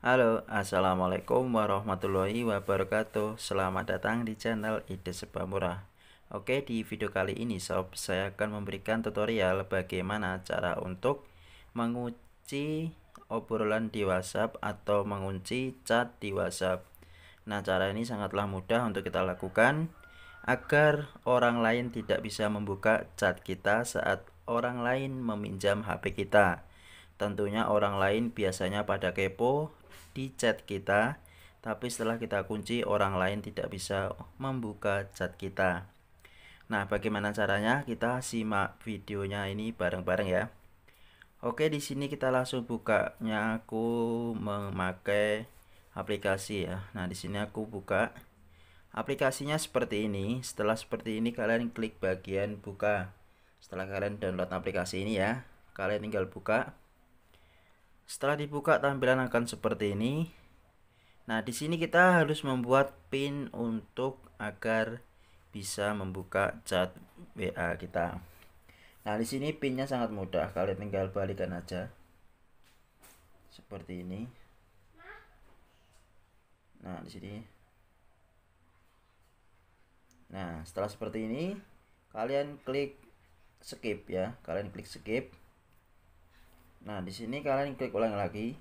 Halo, Assalamualaikum warahmatullahi wabarakatuh Selamat datang di channel Ide Sebab Murah Oke, di video kali ini sob, saya akan memberikan tutorial bagaimana cara untuk mengunci obrolan di WhatsApp atau mengunci chat di WhatsApp Nah, cara ini sangatlah mudah untuk kita lakukan agar orang lain tidak bisa membuka chat kita saat orang lain meminjam HP kita. Tentunya orang lain biasanya pada kepo di chat kita, tapi setelah kita kunci orang lain tidak bisa membuka chat kita. Nah, bagaimana caranya? Kita simak videonya ini bareng-bareng ya. Oke, di sini kita langsung bukanya aku memakai aplikasi ya. Nah, di sini aku buka Aplikasinya seperti ini. Setelah seperti ini kalian klik bagian buka. Setelah kalian download aplikasi ini ya, kalian tinggal buka. Setelah dibuka tampilan akan seperti ini. Nah, di sini kita harus membuat pin untuk agar bisa membuka chat WA kita. Nah, di sini pinnya sangat mudah. Kalian tinggal balikan aja. Seperti ini. Nah, di sini Nah, setelah seperti ini, kalian klik skip ya. Kalian klik skip. Nah, di sini kalian klik ulang lagi.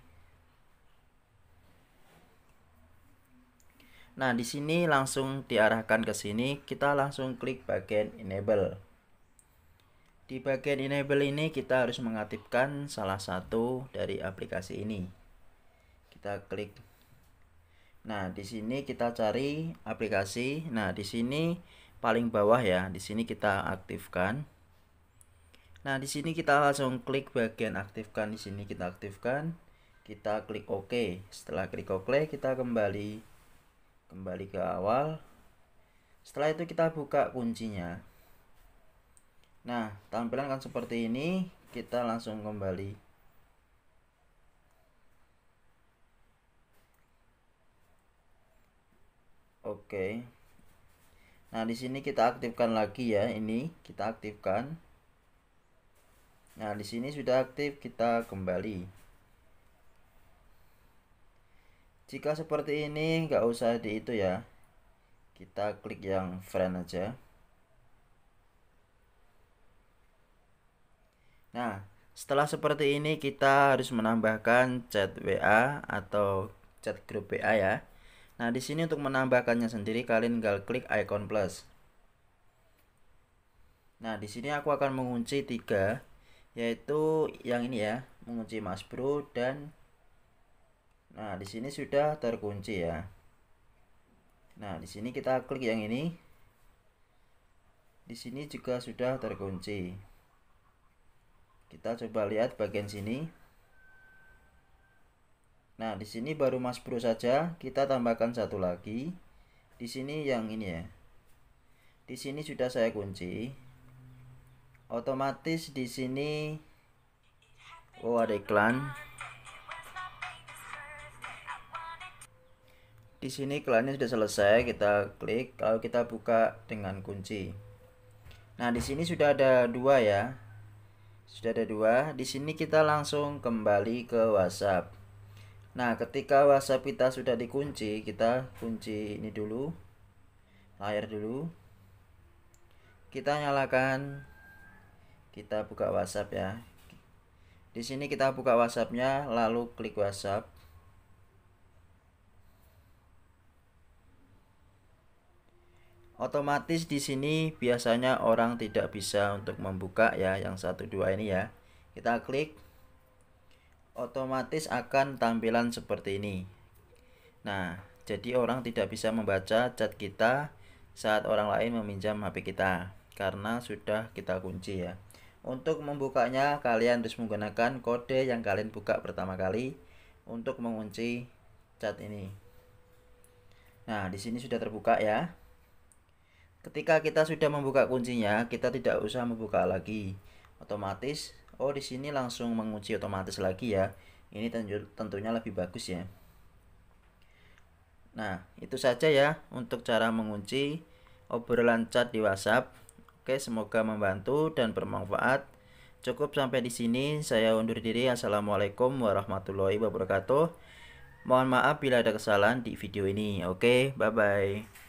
Nah, di sini langsung diarahkan ke sini, kita langsung klik bagian enable. Di bagian enable ini kita harus mengaktifkan salah satu dari aplikasi ini. Kita klik Nah, di sini kita cari aplikasi. Nah, di sini paling bawah ya. Di sini kita aktifkan. Nah, di sini kita langsung klik bagian aktifkan. Di sini kita aktifkan. Kita klik OK. Setelah klik OK, kita kembali kembali ke awal. Setelah itu kita buka kuncinya. Nah, tampilan kan seperti ini. Kita langsung kembali Oke. Nah, di sini kita aktifkan lagi ya. Ini kita aktifkan. Nah, di sini sudah aktif, kita kembali. Jika seperti ini, nggak usah di itu ya. Kita klik yang friend aja. Nah, setelah seperti ini kita harus menambahkan chat WA atau chat grup WA ya. Nah, di sini untuk menambahkannya sendiri kalian tinggal klik icon plus. Nah, di sini aku akan mengunci tiga, yaitu yang ini ya, mengunci Mas Bro dan Nah, di sini sudah terkunci ya. Nah, di sini kita klik yang ini. Di sini juga sudah terkunci. Kita coba lihat bagian sini. Nah, di sini baru Mas Bro saja, kita tambahkan satu lagi. Di sini yang ini ya. Di sini sudah saya kunci. Otomatis di sini oh ada iklan. Di sini iklannya sudah selesai, kita klik kalau kita buka dengan kunci. Nah, di sini sudah ada dua ya. Sudah ada dua. Di sini kita langsung kembali ke WhatsApp. Nah, ketika WhatsApp kita sudah dikunci, kita kunci ini dulu. Layar dulu. Kita nyalakan kita buka WhatsApp ya. Di sini kita buka WhatsAppnya, lalu klik WhatsApp. Otomatis di sini biasanya orang tidak bisa untuk membuka ya yang satu dua ini ya. Kita klik otomatis akan tampilan seperti ini. Nah, jadi orang tidak bisa membaca chat kita saat orang lain meminjam HP kita karena sudah kita kunci ya. Untuk membukanya kalian harus menggunakan kode yang kalian buka pertama kali untuk mengunci chat ini. Nah, di sini sudah terbuka ya. Ketika kita sudah membuka kuncinya, kita tidak usah membuka lagi. Otomatis oh di sini langsung mengunci otomatis lagi ya ini tentunya lebih bagus ya nah itu saja ya untuk cara mengunci obrolan chat di WhatsApp oke semoga membantu dan bermanfaat cukup sampai di sini saya undur diri assalamualaikum warahmatullahi wabarakatuh mohon maaf bila ada kesalahan di video ini oke bye bye